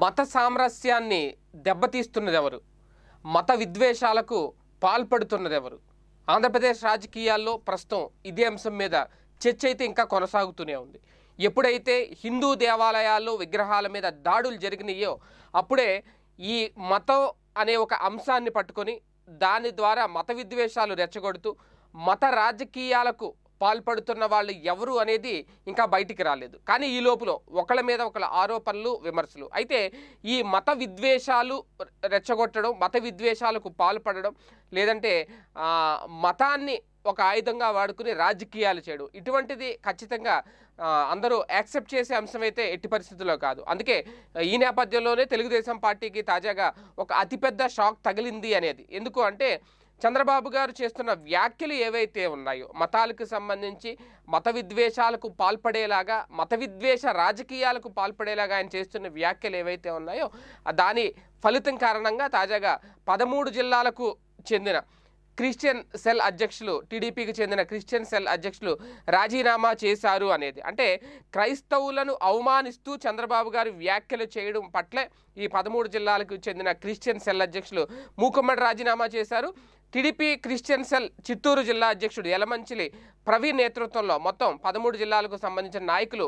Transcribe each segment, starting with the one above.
మత సామరస్యాన్ని దెబ్బతీస్తున్నదెవరు మత విద్వేషాలకు పాల్పడుతున్నదెవరు ఆంధ్రప్రదేశ్ రాజకీయాల్లో ప్రస్తుతం ఇదే అంశం మీద చర్చ అయితే ఇంకా కొనసాగుతూనే ఉంది ఎప్పుడైతే హిందూ దేవాలయాల్లో విగ్రహాల మీద దాడులు జరిగినాయో అప్పుడే ఈ మతం అనే ఒక అంశాన్ని పట్టుకొని దాని ద్వారా మత విద్వేషాలు రెచ్చగొడుతూ మత రాజకీయాలకు పాల్పడుతున్న వాళ్ళు ఎవరు అనేది ఇంకా బయటికి రాలేదు కానీ ఈ లోపల ఒకళ్ళ మీద ఒకళ్ళ ఆరోపణలు విమర్శలు అయితే ఈ మత విద్వేషాలు రెచ్చగొట్టడం మత విద్వేషాలకు పాల్పడడం లేదంటే మతాన్ని ఒక ఆయుధంగా వాడుకుని రాజకీయాలు చేయడం ఇటువంటిది ఖచ్చితంగా అందరూ యాక్సెప్ట్ చేసే అంశం అయితే ఎట్టి పరిస్థితుల్లో కాదు అందుకే ఈ నేపథ్యంలోనే తెలుగుదేశం పార్టీకి తాజాగా ఒక అతిపెద్ద షాక్ తగిలింది అనేది ఎందుకు అంటే చంద్రబాబు గారు చేస్తున్న వ్యాఖ్యలు ఏవైతే ఉన్నాయో మతాలకు సంబంధించి మత విద్వేషాలకు పాల్పడేలాగా మత విద్వేష రాజకీయాలకు పాల్పడేలాగా ఆయన చేస్తున్న వ్యాఖ్యలు ఏవైతే ఉన్నాయో దాని ఫలితం కారణంగా తాజాగా పదమూడు జిల్లాలకు చెందిన క్రిస్టియన్ సెల్ అధ్యక్షులు టీడీపీకి చెందిన క్రిస్టియన్ సెల్ అధ్యక్షులు రాజీనామా చేశారు అనేది అంటే క్రైస్తవులను అవమానిస్తూ చంద్రబాబు గారు వ్యాఖ్యలు చేయడం పట్లే ఈ పదమూడు జిల్లాలకు చెందిన క్రిస్టియన్ సెల్ అధ్యక్షులు మూకుమ్మడి రాజీనామా చేశారు టీడీపీ క్రిస్టియన్ సెల్ చిత్తూరు జిల్లా అధ్యక్షుడు యలమంచిలి ప్రవీణ్ నేతృత్వంలో మొత్తం పదమూడు జిల్లాలకు సంబంధించిన నాయకులు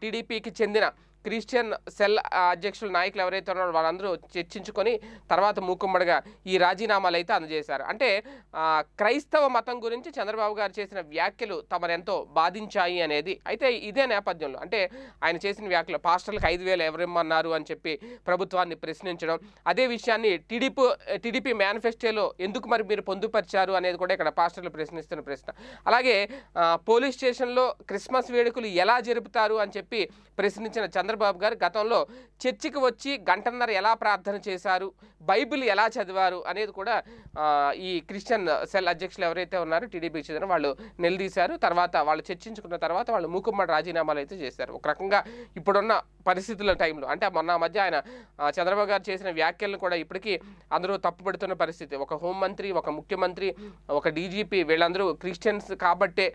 టీడీపీకి చెందిన క్రిస్టియన్ సెల్ అధ్యక్షులు నాయకులు ఎవరైతే ఉన్నారో వాళ్ళందరూ చర్చించుకొని తర్వాత మూకుమ్మడిగా ఈ రాజీనామాలు అయితే అందజేశారు అంటే క్రైస్తవ మతం గురించి చంద్రబాబు గారు చేసిన వ్యాఖ్యలు ఎంతో బాధించాయి అనేది అయితే ఇదే నేపథ్యంలో అంటే ఆయన చేసిన వ్యాఖ్యలు పాస్టర్లకు ఐదు వేలు ఎవరిమ్మన్నారు అని చెప్పి ప్రభుత్వాన్ని ప్రశ్నించడం అదే విషయాన్ని టీడీపీ టీడీపీ మేనిఫెస్టోలో ఎందుకు మరి మీరు పొందుపరిచారు అనేది కూడా ఇక్కడ పాస్టర్లు ప్రశ్నిస్తున్న ప్రశ్న అలాగే పోలీస్ స్టేషన్లో క్రిస్మస్ వేడుకలు ఎలా జరుపుతారు అని చెప్పి ప్రశ్నించిన చంద్ర చంద్రబాబు గారు గతంలో చర్చికి వచ్చి గంటన్నర ఎలా ప్రార్థన చేశారు బైబిల్ ఎలా చదివారు అనేది కూడా ఈ క్రిస్టియన్ సెల్ అధ్యక్షులు ఎవరైతే ఉన్నారో టీడీపీకి చెందిన వాళ్ళు నిలదీశారు తర్వాత వాళ్ళు చర్చించుకున్న తర్వాత వాళ్ళు మూకుమ్మడి రాజీనామాలు అయితే చేశారు ఒక రకంగా ఇప్పుడున్న పరిస్థితుల టైంలో అంటే మొన్న మధ్య ఆయన చంద్రబాబు గారు చేసిన వ్యాఖ్యలను కూడా ఇప్పటికీ అందరూ తప్పుపడుతున్న పరిస్థితి ఒక హోంమంత్రి ఒక ముఖ్యమంత్రి ఒక డీజీపీ వీళ్ళందరూ క్రిస్టియన్స్ కాబట్టే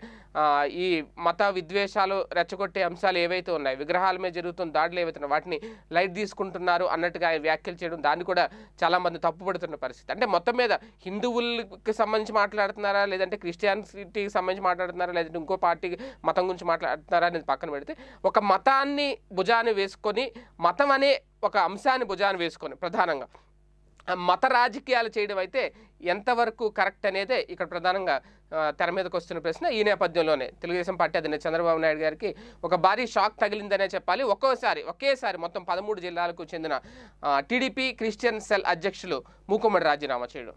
ఈ మత విద్వేషాలు రెచ్చగొట్టే అంశాలు ఏవైతే ఉన్నాయి విగ్రహాల మీద జరుగుతున్న దాడులు ఏవైతే వాటిని లైట్ తీసుకుంటున్నారు అన్నట్టుగా ఆయన వ్యాఖ్యలు చేయడం దాన్ని కూడా చాలామంది తప్పుపడుతున్న పరిస్థితి అంటే మొత్తం మీద హిందువులకి సంబంధించి మాట్లాడుతున్నారా లేదంటే క్రిస్టియానిటీకి సంబంధించి మాట్లాడుతున్నారా లేదంటే ఇంకో పార్టీ మతం గురించి మాట్లాడుతున్నారా అనేది పక్కన పెడితే ఒక మతాన్ని భుజాన్ని వేసుకొని మతం అనే ఒక అంశాన్ని భుజాన్ని వేసుకొని ప్రధానంగా మత రాజకీయాలు చేయడం అయితే ఎంతవరకు కరెక్ట్ అనేది ఇక్కడ ప్రధానంగా తెర మీదకి వస్తున్న ప్రశ్న ఈ నేపథ్యంలోనే తెలుగుదేశం పార్టీ అధినేత చంద్రబాబు నాయుడు గారికి ఒక భారీ షాక్ తగిలిందనే చెప్పాలి ఒక్కోసారి ఒకేసారి మొత్తం పదమూడు జిల్లాలకు చెందిన టీడీపీ క్రిస్టియన్ సెల్ అధ్యక్షులు మూకుమ్మడి రాజీనామా చేయడం